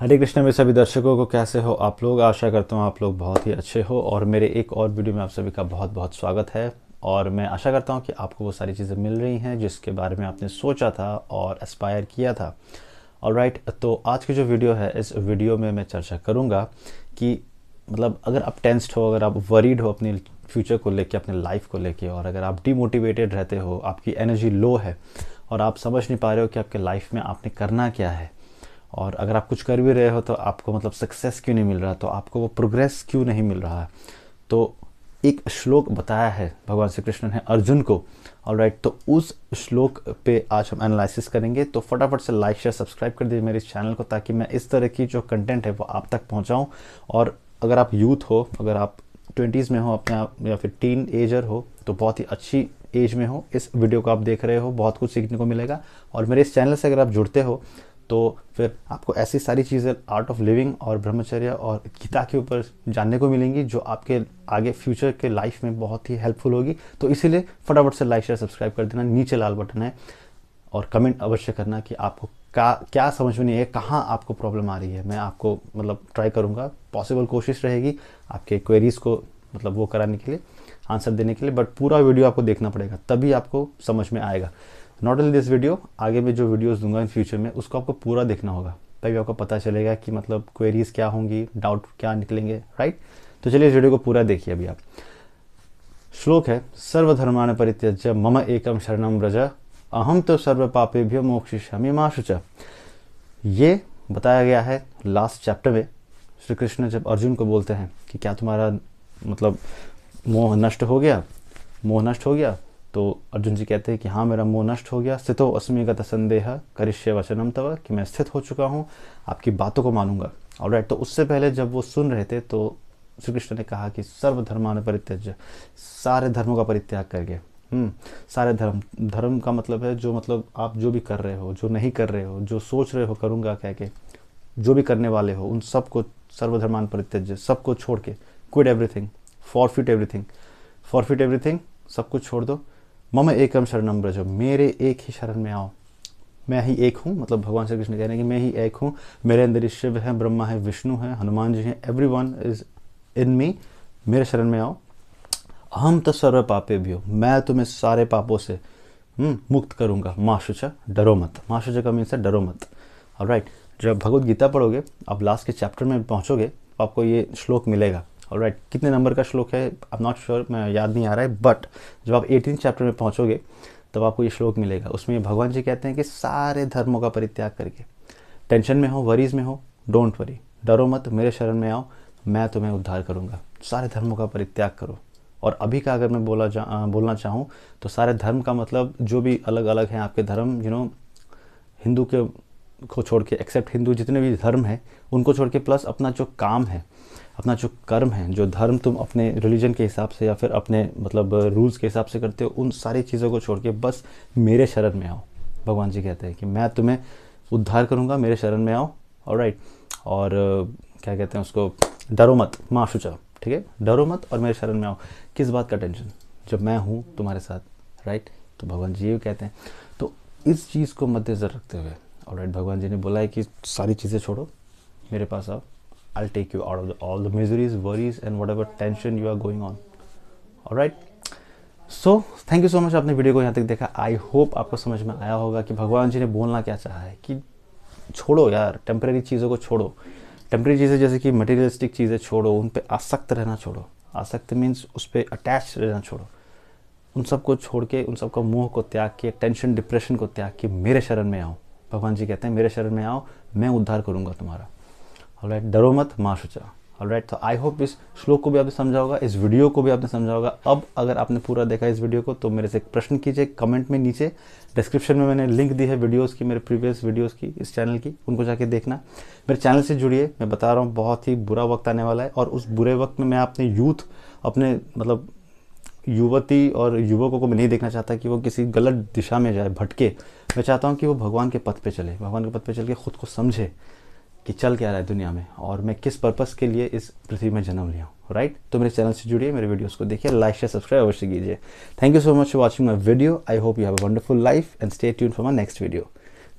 हरे कृष्णा मेरे सभी दर्शकों को कैसे हो आप लोग आशा करता हूँ आप लोग बहुत ही अच्छे हो और मेरे एक और वीडियो में आप सभी का बहुत बहुत स्वागत है और मैं आशा करता हूँ कि आपको वो सारी चीज़ें मिल रही हैं जिसके बारे में आपने सोचा था और एस्पायर किया था और राइट तो आज की जो वीडियो है इस वीडियो में मैं चर्चा करूँगा कि मतलब अगर आप टेंस्ड हो अगर आप वरीड हो अपनी फ्यूचर को लेके अपने लाइफ को लेके और अगर आप डीमोटिवेटेड रहते हो आपकी एनर्जी लो है और आप समझ नहीं पा रहे हो कि आपके लाइफ में आपने करना क्या है और अगर आप कुछ कर भी रहे हो तो आपको मतलब सक्सेस क्यों नहीं मिल रहा तो आपको वो प्रोग्रेस क्यों नहीं मिल रहा तो एक श्लोक बताया है भगवान श्री कृष्ण ने अर्जुन को और राइट तो उस श्लोक पे आज हम एनालिसिस करेंगे तो फटाफट से लाइक शेयर सब्सक्राइब कर दीजिए मेरे इस चैनल को ताकि मैं इस तरह की जो कंटेंट है वो आप तक पहुँचाऊँ और अगर आप यूथ हो अगर आप ट्वेंटीज़ में हो अपने आप या फिर टीन एजर हो तो बहुत ही अच्छी एज में हो इस वीडियो को आप देख रहे हो बहुत कुछ सीखने को मिलेगा और मेरे इस चैनल से अगर आप जुड़ते हो तो फिर आपको ऐसी सारी चीज़ें आर्ट ऑफ लिविंग और ब्रह्मचर्य और गीता के ऊपर जानने को मिलेंगी जो आपके आगे फ्यूचर के लाइफ में बहुत ही हेल्पफुल होगी तो इसीलिए फटाफट से लाइक शेयर सब्सक्राइब कर देना नीचे लाल बटन है और कमेंट अवश्य करना कि आपको का क्या समझ में नहीं है कहाँ आपको प्रॉब्लम आ रही है मैं आपको मतलब ट्राई करूँगा पॉसिबल कोशिश रहेगी आपके क्वेरीज़ को मतलब वो कराने के लिए आंसर देने के लिए बट पूरा वीडियो आपको देखना पड़ेगा तभी आपको समझ में आएगा नॉट ओनली दिस वीडियो आगे में जो वीडियोस दूंगा इन फ्यूचर में उसको आपको पूरा देखना होगा तभी आपको पता चलेगा कि मतलब क्वेरीज क्या होंगी डाउट क्या निकलेंगे राइट तो चलिए इस वीडियो को पूरा देखिए अभी आप श्लोक है सर्वधर्मान परित्यज मम एकम शरणम व्रज अहम तो सर्व पापेभ्यो मोक्षिष्यामि माँ शुच ये बताया गया है लास्ट चैप्टर में श्री कृष्ण जब अर्जुन को बोलते हैं कि क्या तुम्हारा मतलब मोह नष्ट हो गया मोह नष्ट हो गया तो अर्जुन जी कहते हैं कि हाँ मेरा मोह नष्ट हो गया स्थितो अस्मी संदेह करिष्य वचनम तव कि मैं स्थित हो चुका हूँ आपकी बातों को मानूंगा और तो उससे पहले जब वो सुन रहे थे तो श्री कृष्ण ने कहा कि सर्वधर्मान परित्यज सारे धर्मों का परित्याग करके हम्म, सारे धर्म धर्म का मतलब है जो मतलब आप जो भी कर रहे हो जो नहीं कर रहे हो जो सोच रहे हो करूँगा कह के जो भी करने वाले हो उन सबको सर्वधर्मान परित्यज सबको छोड़ के quit everything forfeit everything forfeit everything सब कुछ छोड़ दो मम एकम शरणम ब्रज मेरे एक ही शरण में आओ मैं ही एक हूँ मतलब भगवान श्री कृष्ण कह रहे हैं कि मैं ही एक हूँ मेरे अंदर ही शिव है ब्रह्मा है विष्णु है हनुमान जी हैं everyone is in me मेरे शरण में आओ हम तो सर्व पापे भी हो मैं तुम्हें सारे पापों से हम्म, मुक्त करूँगा माशुचा डरो मत माशुचा का मीन्स है डरो मत राइट जब भगवत गीता पढ़ोगे आप लास्ट के चैप्टर में पहुँचोगे आपको ये श्लोक मिलेगा और right, कितने नंबर का श्लोक है आई नॉट श्योर मैं याद नहीं आ रहा है बट जब आप एटीन चैप्टर में पहुँचोगे तब आपको ये श्लोक मिलेगा उसमें भगवान जी कहते हैं कि सारे धर्मों का परित्याग करके टेंशन में हो वरीज में हो डोंट वरी डरो मत मेरे शरण में आओ मैं तुम्हें उद्धार करूँगा सारे धर्मों का परित्याग करो और अभी का अगर मैं बोला जा बोलना चाहूँ तो सारे धर्म का मतलब जो भी अलग अलग हैं आपके धर्म यू नो हिंदू के को छोड़ के एक्सेप्ट हिंदू जितने भी धर्म हैं उनको छोड़ के प्लस अपना जो काम है अपना जो कर्म है जो धर्म तुम अपने रिलीजन के हिसाब से या फिर अपने मतलब रूल्स के हिसाब से करते हो उन सारी चीज़ों को छोड़ के बस मेरे शरण में आओ भगवान जी कहते हैं कि मैं तुम्हें उद्धार करूँगा मेरे शरण में आओ और राइट और क्या कहते हैं उसको डरो मत माँ शुचा ठीक है डरो मत और मेरे शरण में आओ किस बात का टेंशन जब मैं हूँ तुम्हारे साथ राइट तो भगवान जी ये कहते हैं तो इस चीज़ को मद्देनजर रखते हुए और राइट भगवान जी ने बोला है कि सारी चीज़ें छोड़ो मेरे पास आओ I'll take you out of the, all the miseries, worries, and whatever tension you are going on. All right. So thank you so much आपने वीडियो को यहाँ तक देखा आई होप आपको समझ में आया होगा कि भगवान जी ने बोलना क्या चाहा है कि छोड़ो यार टेम्प्रेरी चीज़ों को छोड़ो टेम्प्रेरी चीज़ें जैसे कि मटेरियलिस्टिक चीज़ें छोड़ो उन पर आसक्त रहना छोड़ो आसक्त मीन्स उस पर अटैच रहना छोड़ो उन सबको छोड़ के उन सबका मोह को त्याग के टेंशन डिप्रेशन को त्याग के मेरे शरण में आओ भगवान जी कहते हैं मेरे शरण में आओ मैं उद्धार करूँगा तुम्हारा राइट डरो मत माँ ऑल राइट तो आई होप इस श्लोक को भी आपने समझा होगा इस वीडियो को भी आपने समझा होगा अब अगर आपने पूरा देखा इस वीडियो को तो मेरे से एक प्रश्न कीजिए कमेंट में नीचे डिस्क्रिप्शन में मैंने लिंक दी है वीडियोस की मेरे प्रीवियस वीडियोस की इस चैनल की उनको जाके देखना मेरे चैनल से जुड़िए मैं बता रहा हूँ बहुत ही बुरा वक्त आने वाला है और उस बुरे वक्त में मैं अपने यूथ अपने मतलब युवती और युवकों को मैं नहीं देखना चाहता कि वो किसी गलत दिशा में जाए भटके मैं चाहता हूँ कि वो भगवान के पथ पर चले भगवान के पथ पर चल के खुद को समझे कि चल क्या रहा है दुनिया में और मैं किस पर्पज़ के लिए इस पृथ्वी में जन्म लिया हूँ राइट तो मेरे चैनल से जुड़िए मेरे वीडियोस को देखिए लाइक शेयर सब्सक्राइब अवश्य कीजिए thank you so much for watching my video I hope you have a wonderful life and stay tune for my next video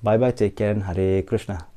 bye bye take care and Hare Krishna